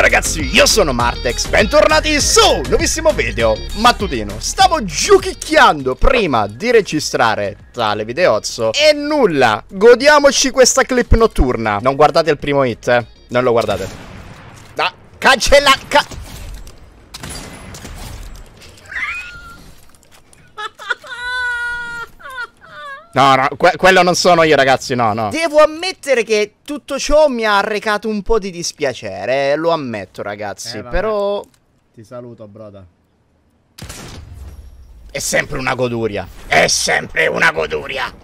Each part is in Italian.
Bella ragazzi, io sono Martex, bentornati su un nuovissimo video mattutino Stavo giochicchiando prima di registrare tale videozzo E nulla, godiamoci questa clip notturna Non guardate il primo hit, eh, non lo guardate Ah, cancella... Ca No, no, que quello non sono io, ragazzi, no, no. Devo ammettere che tutto ciò mi ha arrecato un po' di dispiacere, eh, lo ammetto, ragazzi, eh, però... Ti saluto, broda. È sempre una goduria. È sempre una goduria.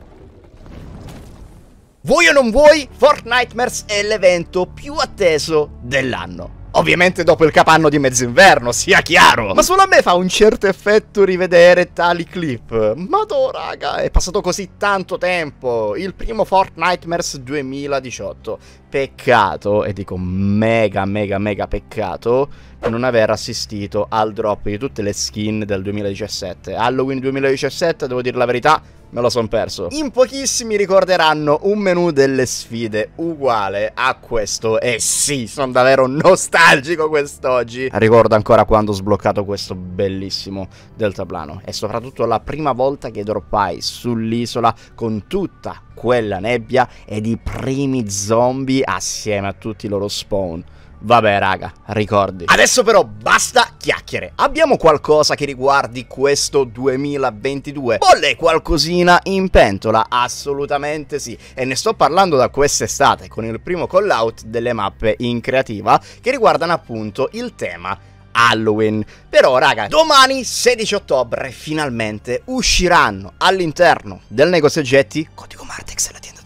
Vuoi o non vuoi, Fortnite è l'evento più atteso dell'anno. Ovviamente dopo il capanno di mezzinverno, sia chiaro! Ma solo a me fa un certo effetto rivedere tali clip. Madò, raga, è passato così tanto tempo! Il primo Fortnitemers 2018. Peccato, e dico mega mega mega peccato, non aver assistito al drop di tutte le skin del 2017. Halloween 2017, devo dire la verità, me lo son perso. In pochissimi ricorderanno un menu delle sfide uguale a questo. E sì, sono davvero nostalgico quest'oggi. Ricordo ancora quando ho sbloccato questo bellissimo deltaplano. E soprattutto la prima volta che droppai sull'isola con tutta quella nebbia ed i primi zombie assieme a tutti i loro spawn. Vabbè raga, ricordi. Adesso però basta chiacchiere. Abbiamo qualcosa che riguardi questo 2022. Bolle qualcosina in pentola? Assolutamente sì. E ne sto parlando da quest'estate con il primo call out delle mappe in creativa che riguardano appunto il tema Halloween. Però, raga, domani 16 ottobre finalmente usciranno all'interno del negozio oggetti Codico Martex e la tienda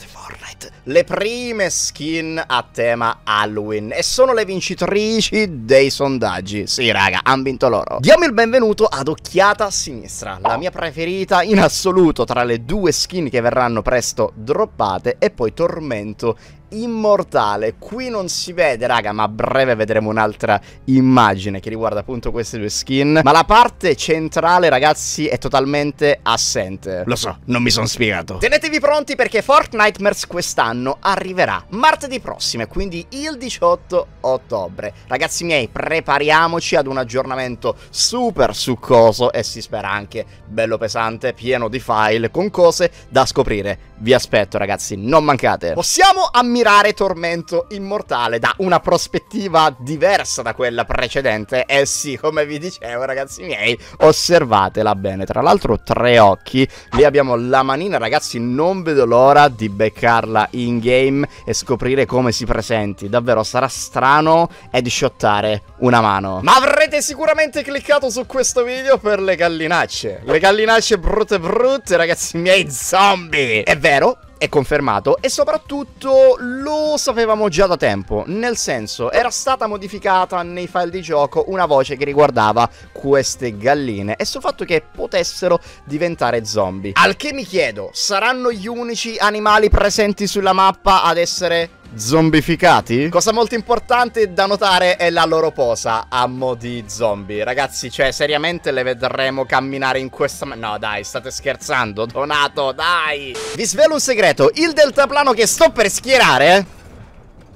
Art, le prime skin a tema Halloween e sono le vincitrici dei sondaggi. Sì, raga, hanno vinto loro. Diamo il benvenuto ad Occhiata Sinistra, la mia preferita in assoluto tra le due skin che verranno presto droppate e poi Tormento immortale. Qui non si vede, raga, ma a breve vedremo un'altra immagine che riguarda appunto queste due skin. Ma la parte centrale, ragazzi, è totalmente assente. Lo so, non mi sono spiegato. Tenetevi pronti perché Fortnite Mers quest'anno arriverà martedì prossimo, quindi il 18 ottobre. Ragazzi miei, prepariamoci ad un aggiornamento super succoso e si spera anche bello pesante, pieno di file, con cose da scoprire. Vi aspetto, ragazzi, non mancate. Possiamo ammirare Mirare Tormento Immortale da una prospettiva diversa da quella precedente. Eh sì, come vi dicevo ragazzi miei, osservatela bene. Tra l'altro tre occhi, lì abbiamo la manina ragazzi, non vedo l'ora di beccarla in game e scoprire come si presenti. Davvero sarà strano ed shottare una mano. Ma avrete sicuramente cliccato su questo video per le gallinacce. Le gallinacce brutte brutte ragazzi miei zombie. È vero, è confermato e soprattutto lo sapevamo già da tempo, nel senso era stata modificata nei file di gioco una voce che riguardava queste galline e sul fatto che potessero diventare zombie. Al che mi chiedo, saranno gli unici animali presenti sulla mappa ad essere zombificati? Cosa molto importante da notare è la loro posa a mo' di zombie. Ragazzi, cioè, seriamente le vedremo camminare in questa... No, dai, state scherzando, Donato, dai! Vi svelo un segreto, il deltaplano che sto per schierare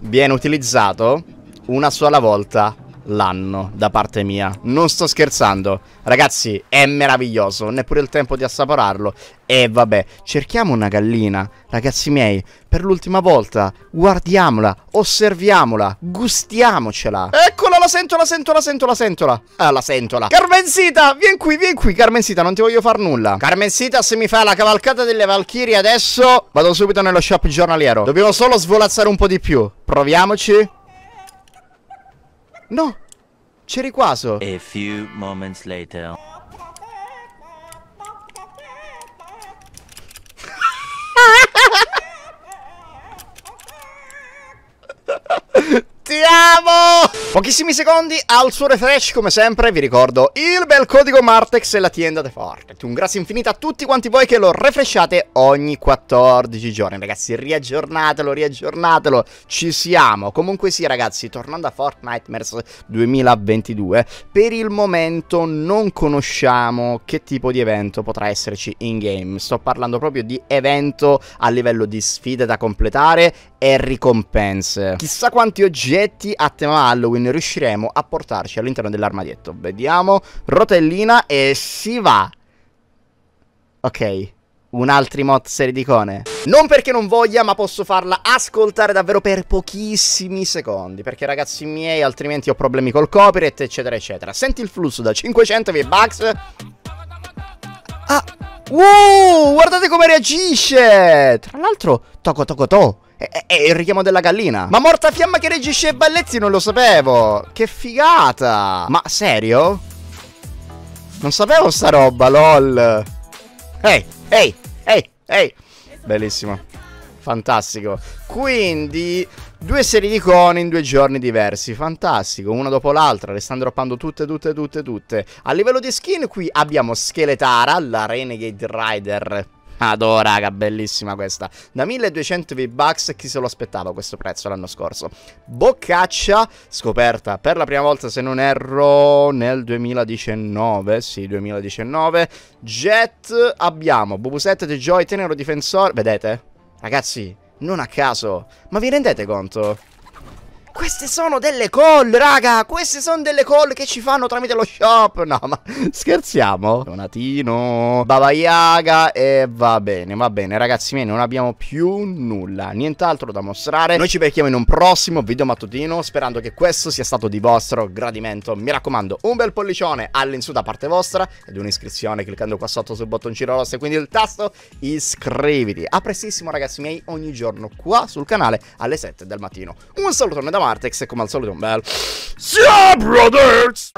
viene utilizzato una sola volta l'anno da parte mia. Non sto scherzando, ragazzi, è meraviglioso, neppure il tempo di assaporarlo. E vabbè, cerchiamo una gallina, ragazzi miei, per l'ultima volta, guardiamola, osserviamola, gustiamocela. Eccola, la sento, la sento, la sento, la sentola. Ah, la sentola. Carmenzita, vieni qui, vieni qui, Carmenzita, non ti voglio far nulla. Carmenzita, se mi fa la cavalcata delle Valchirie adesso, vado subito nello shop giornaliero. Dobbiamo solo svolazzare un po' di più. Proviamoci. No! C'eri quasi! A few moments later. pochissimi secondi al suo refresh come sempre vi ricordo il bel codice Martex e la tienda The Fortnite un grazie infinito a tutti quanti voi che lo refresciate ogni 14 giorni ragazzi riaggiornatelo riaggiornatelo ci siamo comunque sì ragazzi tornando a Fortnite Mers 2022 per il momento non conosciamo che tipo di evento potrà esserci in game sto parlando proprio di evento a livello di sfide da completare e ricompense. Chissà quanti oggetti a tema Halloween riusciremo a portarci all'interno dell'armadietto. Vediamo, rotellina e si va. Ok un altro mod serie di icone. Non perché non voglia, ma posso farla ascoltare davvero per pochissimi secondi. Perché ragazzi miei, altrimenti ho problemi col copyright, eccetera, eccetera. Senti il flusso da 500 V-Bucks. Ah! Wow! Guardate come reagisce! Tra l'altro, toco toco to. È, eh, eh, eh, il richiamo della gallina. Ma morta fiamma che regisce Ballezzi non lo sapevo. Che figata. Ma serio? Non sapevo sta roba, lol. Ehi, ehi, ehi, ehi. Bellissimo. Fantastico. Quindi due serie di icone in due giorni diversi, fantastico, una dopo l'altra, le stanno droppando tutte, tutte, tutte, tutte. A livello di skin qui abbiamo Scheletara, la Renegade Rider Adoro, raga, bellissima questa. Da 1200 V-Bucks, chi se lo aspettava questo prezzo l'anno scorso? Boccaccia, scoperta per la prima volta, se non erro, nel 2019. Sì, 2019. Jet abbiamo, Bubusette The Joy, Tenero Difensore. Vedete? Ragazzi, non a caso. Ma vi rendete conto? queste sono delle call, raga. Queste sono delle call che ci fanno tramite lo shop. No, ma scherziamo? Donatino, Baba Yaga e va bene, va bene. Ragazzi miei, non abbiamo più nulla, nient'altro da mostrare. Noi ci becchiamo in un prossimo video mattutino, sperando che questo sia stato di vostro gradimento. Mi raccomando, un bel pollicione all'insù da parte vostra ed un'iscrizione cliccando qua sotto sul bottoncino rosso e quindi il tasto iscriviti. A prestissimo ragazzi miei, ogni giorno qua sul canale alle 7 del mattino. Un salutone da Mario Artex e come al solito un bel... Yeah, brothers!